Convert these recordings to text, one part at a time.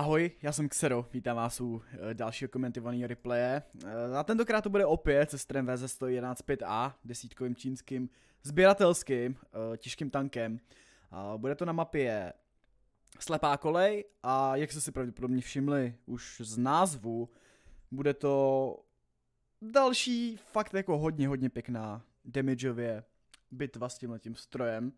Ahoj, já jsem Xero, vítám vás u eh, dalšího komentovaného replaye. Eh, na tentokrát to bude opět se strem VZ115A, desítkovým čínským sběratelským eh, těžkým tankem. bude to na mapě Slepá kolej a jak jste si pravděpodobně všimli už z názvu, bude to další fakt jako hodně hodně pěkná damageově bitva s tímhletím strojem.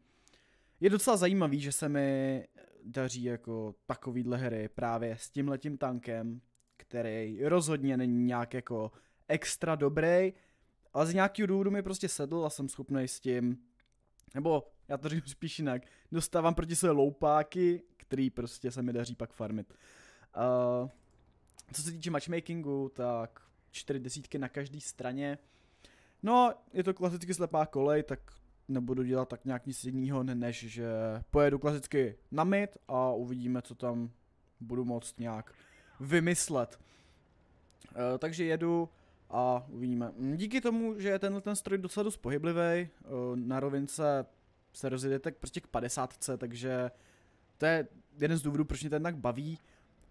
Je docela zajímavý, že se mi daří jako takovýhle hry právě s tím letím tankem, který rozhodně není nějak jako extra dobrý, ale z nějakého důvodu mi prostě sedl a jsem schopný s tím, nebo já to říkám spíš jinak, dostávám proti své loupáky, který prostě se mi daří pak farmit. Uh, co se týče matchmakingu, tak čtyři desítky na každé straně. No, je to klasicky slepá kolej, tak nebudu dělat tak nějak nic jiného, než že pojedu klasicky na mid a uvidíme, co tam budu moct nějak vymyslet. E, takže jedu a uvidíme. Mm, díky tomu, že je tenhle ten stroj docela dost pohyblivý, e, eh, na rovince se rozjedete prostě k 50, takže to je jeden z důvodů, proč mě ten tak baví.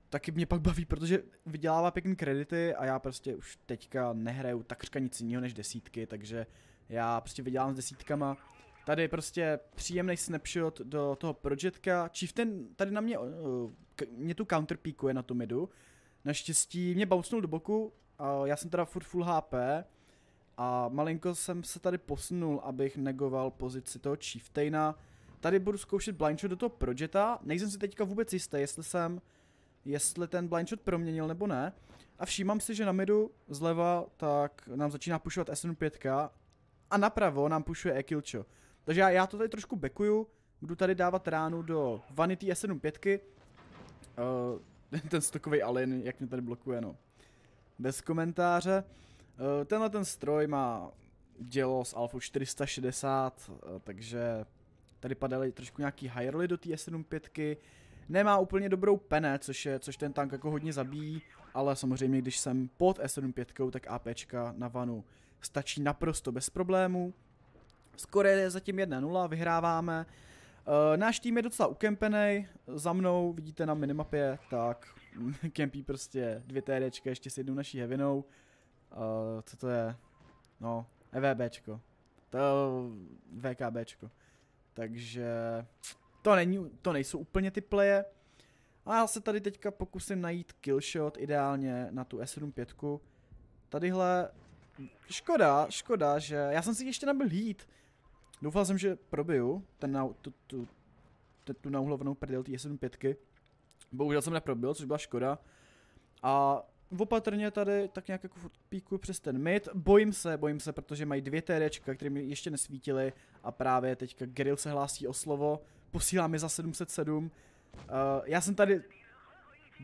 Taky mě pak baví, protože vydělává pěkný kredity a já prostě už teďka nehraju takřka nic jiného než desítky, takže uh, já prostě vydělám s desítkama. Tady prostě příjemný snapshot do toho Projetka. ten tady na mě, eh, mě tu counterpíkuje na tu midu. Naštěstí mě bouncnul do boku, já jsem teda furt full HP. A malinko jsem se tady posunul, abych negoval pozici toho Chieftaina. Tady budu zkoušet blindshot do toho Projeta. Nejsem si teďka vůbec jistý, jestli jsem jestli ten blindshot proměnil nebo ne. A všímám si, že na midu zleva tak nám začíná pušovat SN5, a napravo nám pušuje Ekilčo. Takže já, já to tady trošku bekuju, budu tady dávat ránu do Vanity S75. Uh, ten stokový alien, jak mě tady blokuje, no. Bez komentáře. Uh, tenhle ten stroj má dělo s Alfa 460, uh, takže tady padaly trošku nějaký high do té S75. Nemá úplně dobrou pene, což, je, což ten tank jako hodně zabíjí, ale samozřejmě když jsem pod S75, tak APčka na vanu stačí naprosto bez problémů. Skoro je zatím 1-0, vyhráváme. Eh, náš tým je docela ukempený, za mnou, vidíte na minimapě, tak kempí prostě dvě TDčka ještě s jednou naší hevinou. Eh, co to je? No, EVBčko. To VKBčko. Takže to, není, to nejsou úplně ty pleje. A já se tady teďka pokusím najít killshot ideálně na tu S75. Tadyhle škoda, škoda, že já jsem si ještě nabil jít. Doufal jsem, že probiju ten na, tu, tu, tu, tu nauhlovanou prdel té 75. Bohužel jsem neprobil, což byla škoda. A opatrně tady tak nějak jako píku přes ten mid. Bojím se, bojím se, protože mají dvě TDčka, které mi ještě nesvítily a právě teďka Grill se hlásí o slovo. Posílá mi za 707. Uh, eh, já jsem tady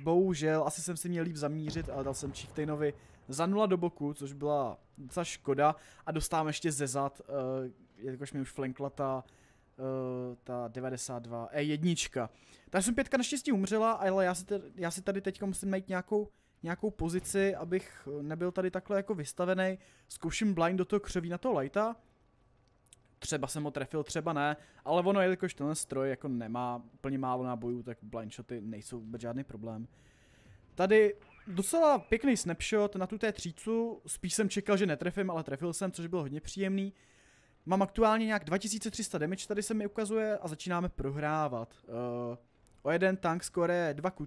Bohužel, asi jsem si měl líp zamířit, ale dal jsem Chieftainovi za nula do boku, což byla docela škoda. A dostávám ještě ze zad, uh, eh, jakož mi už flankla ta, uh, ta 92, E1. Takže jsem pětka naštěstí umřela, ale já si, tady, já si tady teďka musím najít nějakou nějakou pozici, abych nebyl tady takhle jako vystavený. Zkouším blind do toho křoví na toho lighta. Třeba jsem ho trefil, třeba ne, ale ono, jelikož ten stroj jako nemá plně málo nábojů, tak blindshoty nejsou vůbec žádný problém. Tady docela pěkný snapshot na tu té třícu, spíš jsem čekal, že netrefím, ale trefil jsem, což bylo hodně příjemný. Mám aktuálně nějak 2300 damage, tady se mi ukazuje a začínáme prohrávat. Uh, o jeden tank skore, je 2 ku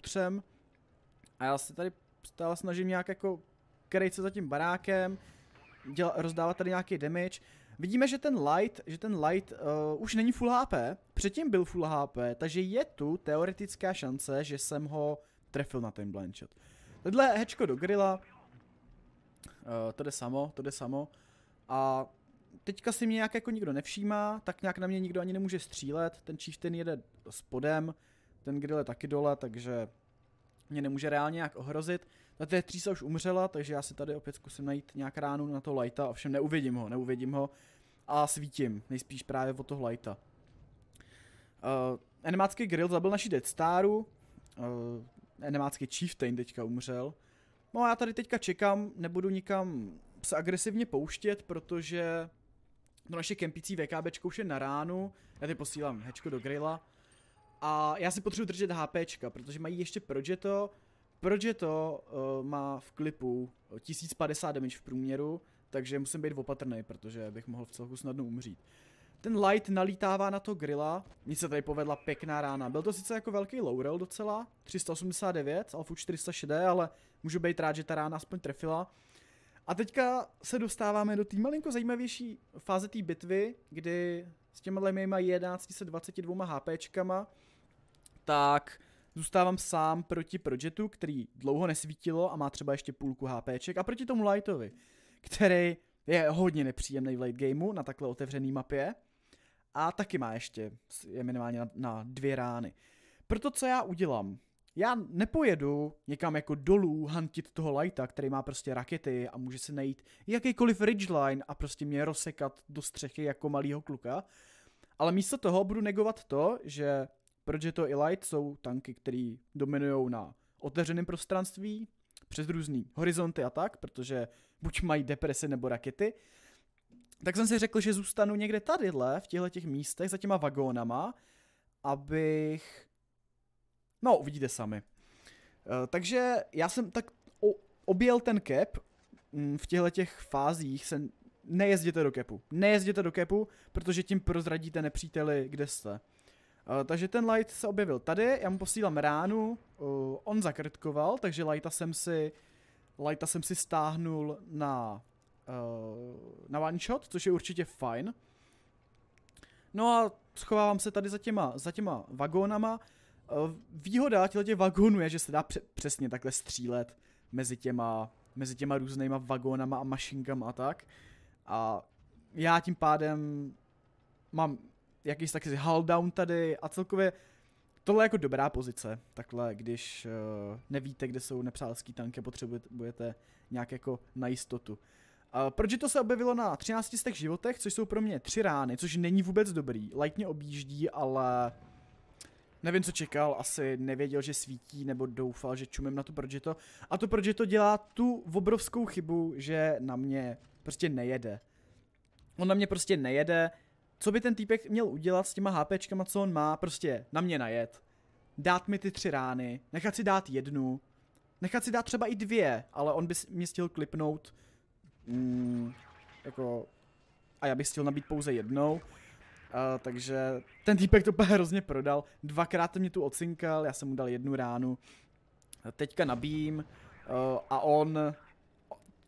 a já se tady stále snažím nějak jako krejt se za tím barákem, děla, rozdávat tady nějaký damage. Vidíme, že ten light, že ten light uh, už není full HP, předtím byl full HP, takže je tu teoretická šance, že jsem ho trefil na ten blind shot. Tohle hečko do grilla, uh, eh, to jde samo, to jde samo. A teďka si mě nějak jako nikdo nevšímá, tak nějak na mě nikdo ani nemůže střílet, ten ten jede spodem, ten grill je taky dole, takže mě nemůže reálně nějak ohrozit. Ta T3 už umřela, takže já si tady opět zkusím najít nějak ránu na to lighta, ovšem neuvidím ho, neuvidím ho a svítím, nejspíš právě od toho lighta. Uh, eh, enemácký grill zabil naši Dead Staru, uh, eh, enemácký chieftain teďka umřel. No a já tady teďka čekám, nebudu nikam se agresivně pouštět, protože to naše kempící VKB už je na ránu, já ty posílám hečko do grilla. A já si potřebuji držet HPčka, protože mají ještě Projeto, proč je to uh, má v klipu 1050 eh, damage v průměru, takže musím být opatrný, protože bych mohl v celku snadno umřít. Ten light nalítává na to grilla, mně se tady povedla pěkná rána. Byl to sice jako velký laurel docela, 389, alfu 406, ale můžu být rád, že ta rána aspoň trefila. A teďka se dostáváme do té malinko zajímavější fáze té bitvy, kdy s těma mýma 1122 HPčkama, tak Zůstávám sám proti Projetu, který dlouho nesvítilo a má třeba ještě půlku HPček a proti tomu Lightovi, který je hodně nepříjemný v late gameu na takhle otevřený mapě a taky má ještě, je minimálně na, na dvě rány. Proto co já udělám? Já nepojedu někam jako dolů hantit toho lighta, který má prostě rakety a může se najít jakýkoliv ridgeline a prostě mě rozsekat do střechy jako malýho kluka. Ale místo toho budu negovat to, že protože to i light jsou tanky, které dominují na otevřeném prostranství, přes různý horizonty a tak, protože buď mají depresy nebo rakety, tak jsem si řekl, že zůstanu někde tadyhle, v těchto těch místech, za těma vagónama, abych... No, uvidíte sami. Eh, takže já jsem tak objel ten kep, mm, v těchto těch fázích se nejezděte do kepu. Nejezděte do kepu, protože tím prozradíte nepříteli, kde jste. Uh, takže ten Light se objevil tady, já mu posílám ránu, uh, on zakrtkoval, takže Lighta jsem si, Lighta jsem si stáhnul na, uh, na one shot, což je určitě fajn. No a schovávám se tady za těma, za těma vagónama. Výhoda těchto vagónů je, že se dá pře- přesně takhle střílet mezi těma, mezi těma různýma vagónama a mašinkama a tak. A já tím pádem mám jakýsi taky hull down tady a celkově tohle je jako dobrá pozice, takhle, když uh, nevíte, kde jsou nepřátelský tanky, potřebujete nějak jako na jistotu. Uh, proč to se objevilo na 13 z těch životech, což jsou pro mě tři rány, což není vůbec dobrý. Light mě objíždí, ale nevím, co čekal, asi nevěděl, že svítí, nebo doufal, že čumím na to to A to to dělá tu obrovskou chybu, že na mě prostě nejede. On na mě prostě nejede, co by ten týpek měl udělat s těma HPčkama, co on má, prostě na mě najet, dát mi ty tři rány, nechat si dát jednu, nechat si dát třeba i dvě, ale on by mě stihl klipnout, mm, jako, a já bych stihl nabít pouze jednou, Uh, takže ten týpek to úplně hrozně prodal. Dvakrát mě tu ocinkal, já jsem mu dal jednu ránu. Teďka nabím uh, a on...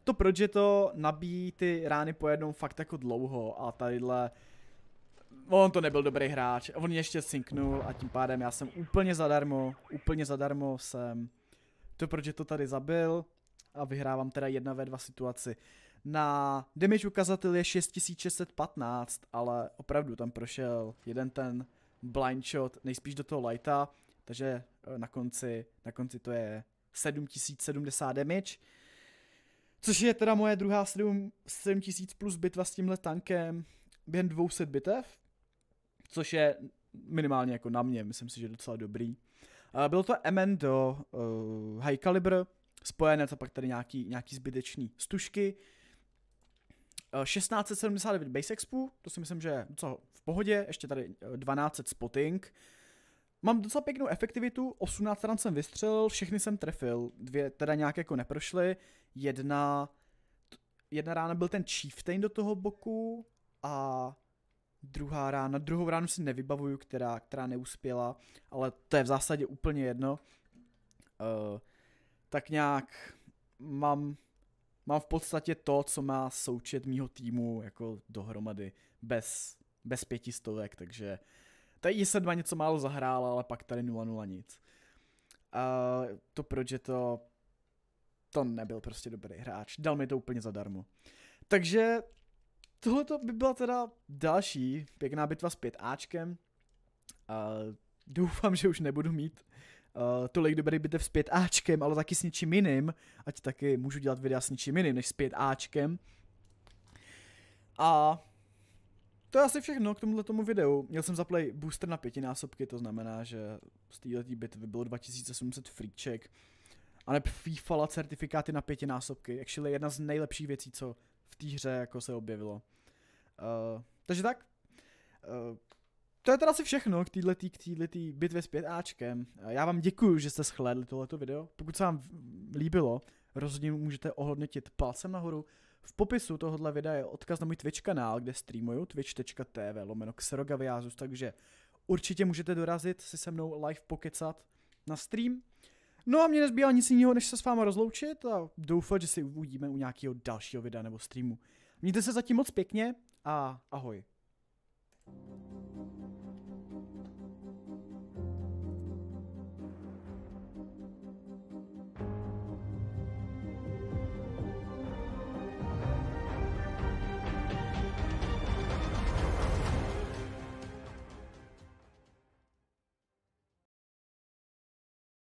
To proč je to nabíjí ty rány po jednom, fakt jako dlouho a tadyhle on to nebyl dobrý hráč, on mě ještě synknul a tím pádem já jsem úplně zadarmo, úplně zadarmo jsem to, proč to tady zabil a vyhrávám teda jedna ve dva situaci. Na damage ukazatel je 6615, ale opravdu tam prošel jeden ten blind shot, nejspíš do toho lighta, takže eh, na konci, na konci to je 7070 damage. Což je teda moje druhá 7000 plus bitva s tímhle tankem během 200 bitev což je minimálně jako na mě, myslím si, že docela dobrý. Bylo to Emendo uh, eh, High Caliber, spojené, a pak tady nějaký, nějaký zbytečný stužky. 1679 eh, Base Expo, to si myslím, že je docela v pohodě, ještě tady 1200 eh, Spotting. Mám docela pěknou efektivitu, 18 ran jsem vystřelil, všechny jsem trefil, dvě teda nějak jako neprošly, jedna, jedna rána byl ten Chieftain do toho boku a druhá rána. Druhou ránu si nevybavuju, která, která neuspěla, ale to je v zásadě úplně jedno. Uh, tak nějak mám, mám v podstatě to, co má součet mýho týmu jako dohromady bez, bez pětistovek, takže tady se dva něco málo zahrála, ale pak tady 0-0 nic. Uh, to proč je to to nebyl prostě dobrý hráč. Dal mi to úplně zadarmo. Takže tohle by byla teda další pěkná bitva s 5Ačkem. A doufám, že už nebudu mít uh, tolik dobrý bitev s 5Ačkem, ale taky s ničím jiným. Ať taky můžu dělat videa s ničím jiným než s 5Ačkem. A to je asi všechno k tomuto tomu videu. Měl jsem zaplay booster na pětinásobky, to znamená, že z této bitvy bylo 2700 freeček. A ne FIFA certifikáty na pětinásobky, actually jedna z nejlepších věcí, co v té hře jako se objevilo. Uh, takže tak, uh, to je teda asi všechno k této k bitvě s 5Ačkem. Eh, já vám děkuji, že jste shledli tohleto video. Pokud se vám líbilo, rozhodně můžete ohodnotit palcem nahoru. V popisu tohohle videa je odkaz na můj Twitch kanál, kde streamuju twitch.tv lomeno Xerogaviazus, takže určitě můžete dorazit si se mnou live pokecat na stream. No a mě nezbývá nic jiného, než se s váma rozloučit a doufat, že si uvidíme u nějakého dalšího videa nebo streamu. Mějte se zatím moc pěkně a ahoj.